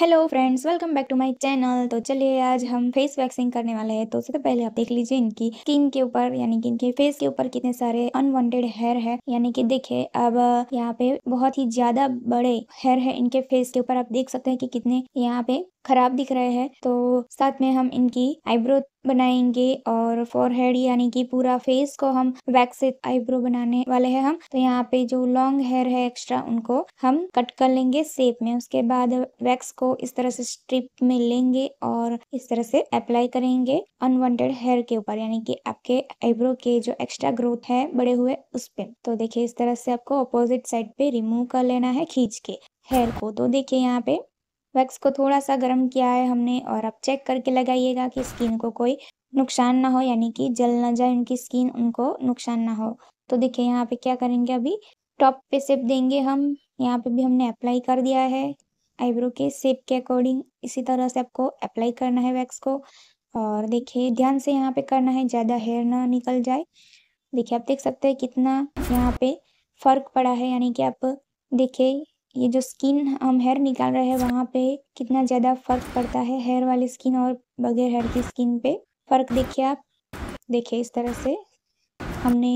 hello friends welcome back to my channel तो चलिए आज हम फेस वैक्सिंग करने वाले हैं तो सबसे पहले आप देख लीजिए इनकी स्किन के ऊपर यानी कि इनके फेस के ऊपर कितने सारे अनवांटेड हेयर है यानी कि देखिए अब यहाँ पे बहुत ही ज्यादा बड़े हेयर है इनके फेस के ऊपर आप देख सकते हैं कि कितने यहाँ पे खराब दिख रहे हैं तो साथ में हम इनकी आईब्रो बनाएंगे और फॉर हेड यानी कि पूरा फेस को हम वैक्स से आईब्रो बनाने वाले हैं हम तो यहाँ पे जो लॉन्ग हेयर है एक्स्ट्रा उनको हम कट कर लेंगे सेप में उसके बाद वैक्स को इस तरह से स्ट्रिप में लेंगे और इस तरह से अप्लाई करेंगे अनवांटेड हेयर के ऊपर यानी कि आपके आईब्रो के जो एक्स्ट्रा ग्रोथ है बड़े हुए उस पे तो देखिये इस तरह से आपको अपोजिट साइड पे रिमूव कर लेना है खींच के हेयर को तो देखिये यहाँ पे वैक्स को थोड़ा सा गर्म किया है हमने और अब चेक करके लगाइएगा कि स्किन को कोई नुकसान ना हो यानी कि जल ना जाए उनकी स्किन उनको नुकसान ना हो तो देखिए यहाँ पे क्या करेंगे अभी टॉप पे सेप देंगे हम यहाँ पे भी हमने अप्लाई कर दिया है आईब्रो के सेप के अकॉर्डिंग इसी तरह से आपको अप्लाई करना है वैक्स को और देखिए ध्यान से यहाँ पे करना है ज़्यादा हेयर ना निकल जाए देखिए आप देख सकते हैं कितना यहाँ पे फ़र्क पड़ा है यानी कि आप देखिए ये जो स्किन हम हेयर निकाल रहे हैं वहाँ पे कितना ज़्यादा फर्क पड़ता है हेयर वाली स्किन और बगैर हेयर की स्किन पे फ़र्क देखिए आप देखिए इस तरह से हमने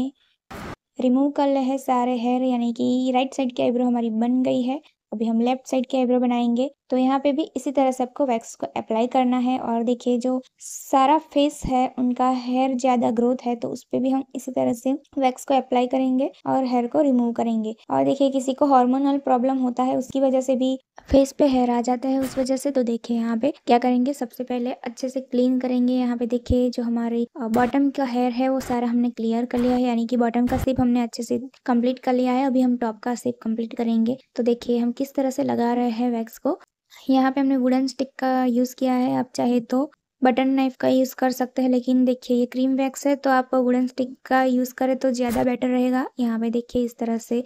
रिमूव कर लिया है सारे हेयर यानी कि राइट साइड की आईब्रो हमारी बन गई है अभी हम लेफ्ट साइड की आईब्रो बनाएंगे तो यहाँ पे भी इसी तरह से आपको वैक्स को अप्लाई करना है और देखिए जो सारा फेस है उनका हेयर ज़्यादा ग्रोथ है तो उस पर भी हम इसी तरह से वैक्स को अप्लाई करेंगे और हेयर को रिमूव करेंगे और देखिए किसी को हार्मोनल प्रॉब्लम होता है उसकी वजह से भी फेस पे हेयर आ जाता है उस वजह से तो देखिए यहाँ पे क्या करेंगे सबसे पहले अच्छे से क्लीन करेंगे यहाँ पे देखिए जो हमारी बॉटम का हेयर है वो सारा हमने क्लियर कर लिया है यानी कि बॉटम का सेप हमने अच्छे से कंप्लीट कर लिया है अभी हम टॉप का सेप कंप्लीट करेंगे तो देखिए हम किस तरह से लगा रहे हैं वैक्स को यहाँ पे हमने वुडन स्टिक का यूज़ किया है आप चाहे तो बटन नाइफ का यूज़ कर सकते हैं लेकिन देखिए ये क्रीम वैक्स है तो आप वुडन स्टिक का यूज़ करें तो ज़्यादा बेटर रहेगा यहाँ पे देखिए इस तरह से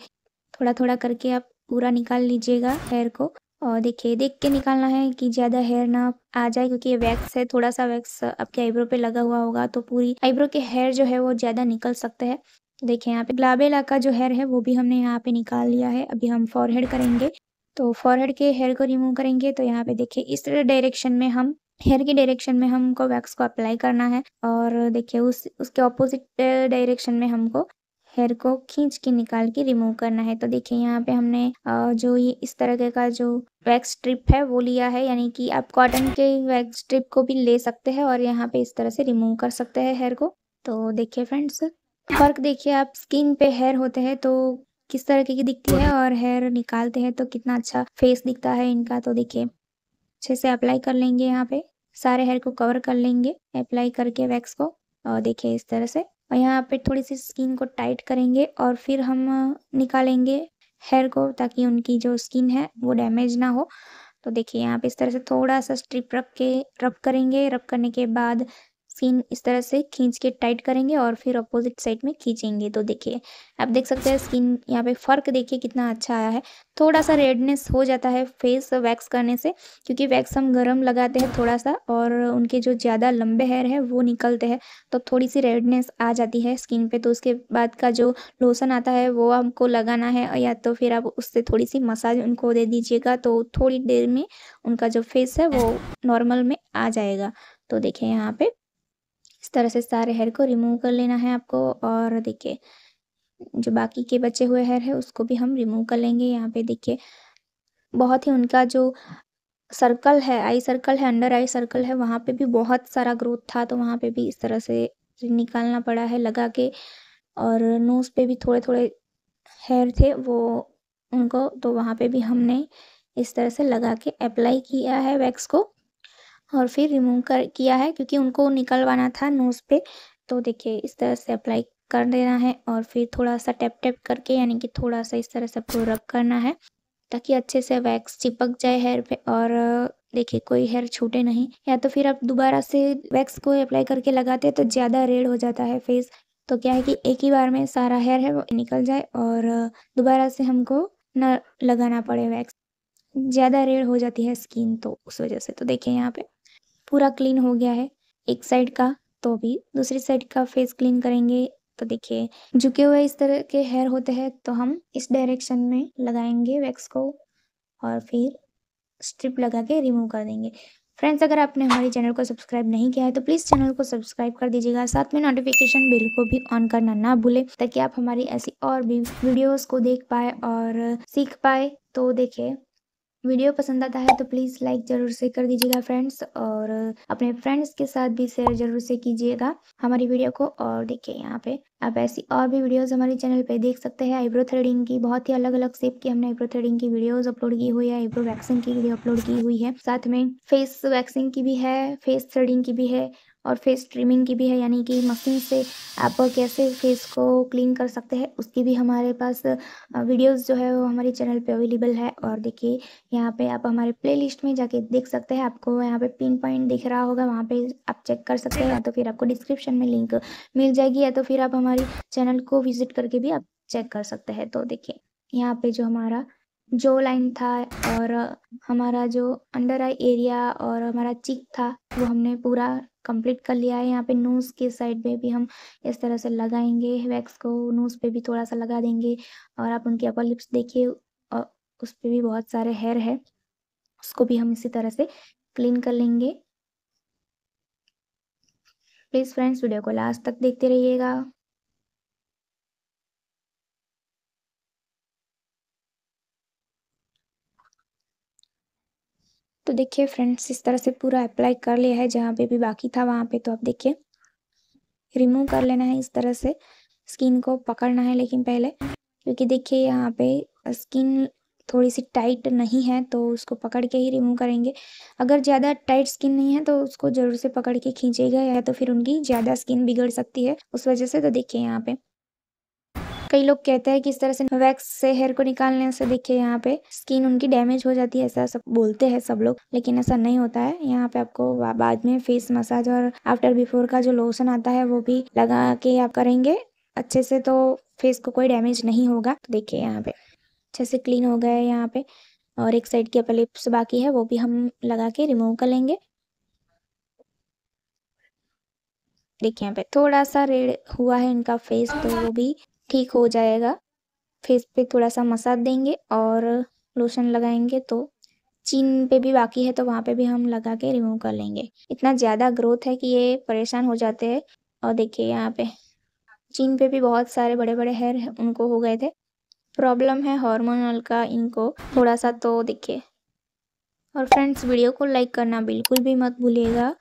थोड़ा थोड़ा करके आप पूरा निकाल लीजिएगा हेयर को और देखिए देख के निकालना है कि ज़्यादा हेयर ना आ जाए क्योंकि ये वैक्स है थोड़ा सा वैक्स आपके आईब्रो पे लगा हुआ होगा तो पूरी आईब्रो के हेयर जो है वो ज़्यादा निकल सकते हैं देखिए यहाँ पे गुलाबेला का जो हेयर है वो भी हमने यहाँ पे निकाल लिया है अभी हम फॉरहेड करेंगे तो फॉरहेड के हेयर को रिमूव करेंगे तो यहाँ पे देखिए इस डायरेक्शन में हम हेयर के डायरेक्शन में हमको वैक्स को अप्लाई करना है और देखिए उस उसके ऑपोजिट डायरेक्शन में हमको हेयर को खींच के निकाल के रिमूव करना है तो देखिए यहाँ पे हमने जो ये इस तरह का जो वैक्स स्ट्रिप है वो लिया है यानी कि आप कॉटन के वैक्स स्ट्रिप को भी ले सकते हैं और यहाँ पे इस तरह से रिमूव कर सकते हैं हेयर को तो देखिए फ्रेंड्स फर्क देखिए आप स्किन पे हेयर होते हैं तो किस तरह की दिखती है और हेयर निकालते हैं तो कितना अच्छा फेस दिखता है इनका तो देखिए अच्छे से अप्लाई कर लेंगे यहाँ पे सारे हेयर को कवर कर लेंगे अप्लाई करके वैक्स को और देखिए इस तरह से और यहाँ पे थोड़ी सी स्किन को टाइट करेंगे और फिर हम निकालेंगे हेयर को ताकि उनकी जो स्किन है वो डैमेज ना हो तो देखिए यहाँ पे इस तरह से थोड़ा सा स्ट्रिप रख के रब करेंगे रब करने के बाद फिन इस तरह से खींच के टाइट करेंगे और फिर अपोजिट साइड में खींचेंगे तो देखिए आप देख सकते हैं स्किन यहाँ पे फ़र्क देखिए कितना अच्छा आया है थोड़ा सा रेडनेस हो जाता है फेस वैक्स करने से क्योंकि वैक्स हम गर्म लगाते हैं थोड़ा सा और उनके जो ज़्यादा लंबे हेयर है वो निकलते हैं तो थोड़ी सी रेडनेस आ जाती है स्किन पर तो उसके बाद का जो लोशन आता है वो हमको लगाना है या तो फिर आप उससे थोड़ी सी मसाज उनको दे दीजिएगा तो थोड़ी देर में उनका जो फेस है वो नॉर्मल में आ जाएगा तो देखिए यहाँ पे इस तरह से सारे हेयर को रिमूव कर लेना है आपको और देखिए जो बाकी के बचे हुए हेयर है उसको भी हम रिमूव कर लेंगे यहाँ पे देखिए बहुत ही उनका जो सर्कल है आई सर्कल है अंडर आई सर्कल है वहाँ पे भी बहुत सारा ग्रोथ था तो वहाँ पे भी इस तरह से निकालना पड़ा है लगा के और नोज़ पे भी थोड़े थोड़े हेयर थे वो उनको तो वहाँ पे भी हमने इस तरह से लगा के अप्लाई किया है वैक्स को और फिर रिमूव कर किया है क्योंकि उनको निकलवाना था नोज़ पे तो देखिए इस तरह से अप्लाई कर देना है और फिर थोड़ा सा टैप टैप करके यानी कि थोड़ा सा इस तरह से आपको रब करना है ताकि अच्छे से वैक्स चिपक जाए हेयर पे और देखिए कोई हेयर छूटे नहीं या तो फिर आप दोबारा से वैक्स को अप्लाई करके लगाते हैं तो ज़्यादा रेड हो जाता है फेस तो क्या है कि एक ही बार में सारा हेयर है वो निकल जाए और दोबारा से हमको न लगाना पड़े वैक्स ज़्यादा रेड हो जाती है स्किन तो उस वजह से तो देखिए यहाँ पे पूरा क्लीन हो गया है एक साइड का तो अभी दूसरी साइड का फेस क्लीन करेंगे तो देखिए झुके हुए इस तरह के हेयर होते हैं तो हम इस डायरेक्शन में लगाएंगे वैक्स को और फिर स्ट्रिप लगा के रिमूव कर देंगे फ्रेंड्स अगर आपने हमारे चैनल को सब्सक्राइब नहीं किया है तो प्लीज़ चैनल को सब्सक्राइब कर दीजिएगा साथ में नोटिफिकेशन बेल को भी ऑन करना ना भूलें ताकि आप हमारी ऐसी और भी वीडियोस को देख पाए और सीख पाए तो देखिए वीडियो पसंद आता है तो प्लीज़ लाइक ज़रूर से कर दीजिएगा फ्रेंड्स और अपने फ्रेंड्स के साथ भी शेयर ज़रूर से कीजिएगा हमारी वीडियो को और देखिए यहाँ पे आप ऐसी और भी वीडियोस हमारे चैनल पे देख सकते हैं आईब्रो थ्रेडिंग की बहुत ही अलग अलग शेप की हमने आईब्रो थ्रेडिंग की वीडियोस अपलोड की हुई है आईब्रो वैक्सिंग की वीडियो अपलोड की हुई है साथ में फेस वैक्सिंग की भी है फेस थ्रेडिंग की भी है और फेस ट्रिमिंग की भी है यानी कि मशीन से आप कैसे फेस को क्लीन कर सकते हैं उसकी भी हमारे पास वीडियोस जो है वो हमारे चैनल पे अवेलेबल है और देखिए यहाँ पे आप हमारे प्लेलिस्ट में जाके देख सकते हैं आपको यहाँ पे पिन पॉइंट दिख रहा होगा वहाँ पे आप चेक कर सकते हैं या तो फिर आपको डिस्क्रिप्शन में लिंक मिल जाएगी या तो फिर आप हमारे चैनल को विजिट करके भी आप चेक कर सकते हैं तो देखिए यहाँ पे जो हमारा जो लाइन था और हमारा जो अंडर आई एरिया और हमारा चिक था वो हमने पूरा कंप्लीट कर लिया है यहाँ पे नोज़ के साइड में भी हम इस तरह से लगाएंगे वैक्स को नोज़ पे भी थोड़ा सा लगा देंगे और आप उनकी अपर लिप्स देखिए और उस पर भी बहुत सारे हेयर है उसको भी हम इसी तरह से क्लीन कर लेंगे प्लीज़ फ्रेंड्स वीडियो को लास्ट तक देखते रहिएगा तो देखिए फ्रेंड्स इस तरह से पूरा अप्लाई कर लिया है जहाँ पे भी बाकी था वहाँ पे तो आप देखिए रिमूव कर लेना है इस तरह से स्किन को पकड़ना है लेकिन पहले क्योंकि देखिए यहाँ पे स्किन थोड़ी सी टाइट नहीं है तो उसको पकड़ के ही रिमूव करेंगे अगर ज़्यादा टाइट स्किन नहीं है तो उसको ज़रूर से पकड़ के खींचेगा या तो फिर उनकी ज़्यादा स्किन बिगड़ सकती है उस वजह से तो देखिए यहाँ पे कई लोग कहते हैं कि इस तरह से वैक्स से हेयर को निकालने से देखिए यहाँ पे स्किन उनकी डैमेज हो जाती है ऐसा सब बोलते हैं सब लोग लेकिन ऐसा नहीं होता है यहाँ पे आपको बाद में फेस मसाज और आफ्टर बिफोर का जो लोशन आता है वो भी लगा के आप करेंगे अच्छे से तो फेस को कोई डैमेज नहीं होगा तो देखिए यहाँ पे अच्छे से क्लीन हो गया है यहाँ पे और एक साइड की अपर लिप्स बाकी है वो भी हम लगा के रिमूव कर लेंगे देखिए यहाँ पे थोड़ा सा रेड हुआ है इनका फेस तो वो भी ठीक हो जाएगा फेस पे थोड़ा सा मसाज देंगे और लोशन लगाएंगे तो चीन पे भी बाकी है तो वहाँ पे भी हम लगा के रिमूव कर लेंगे इतना ज़्यादा ग्रोथ है कि ये परेशान हो जाते हैं और देखिए यहाँ पे चीन पे भी बहुत सारे बड़े बड़े हेयर उनको हो गए थे प्रॉब्लम है हॉर्मोनल का इनको थोड़ा सा तो देखिए और फ्रेंड्स वीडियो को लाइक करना बिल्कुल भी मत भूलिएगा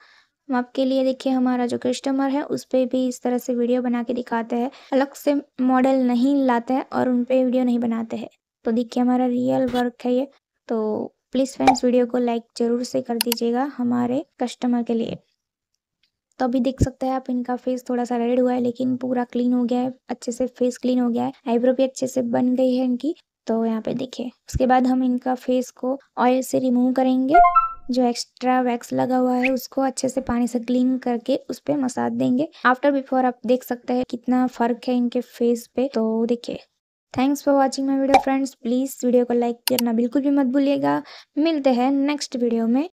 हम आपके लिए देखिए हमारा जो कस्टमर है उस पर भी इस तरह से वीडियो बना के दिखाते हैं अलग से मॉडल नहीं लाते हैं और उन पर वीडियो नहीं बनाते हैं तो देखिए हमारा रियल वर्क है ये तो प्लीज़ फ्रेंड्स वीडियो को लाइक ज़रूर से कर दीजिएगा हमारे कस्टमर के लिए तो अभी देख सकते हैं आप इनका फेस थोड़ा सा रेड हुआ है लेकिन पूरा क्लीन हो गया है अच्छे से फेस क्लीन हो गया है आईब्रो भी अच्छे से बन गई है इनकी तो यहाँ पे देखिए उसके बाद हम इनका फेस को ऑयल से रिमूव करेंगे जो एक्स्ट्रा वैक्स लगा हुआ है उसको अच्छे से पानी से क्लीन करके उस पर मसाज देंगे आफ्टर बिफोर आप देख सकते हैं कितना फर्क है इनके फेस पे तो देखिए thanks for watching my video friends please video को लाइक करना बिल्कुल भी मत भूलिएगा मिलते हैं नेक्स्ट वीडियो में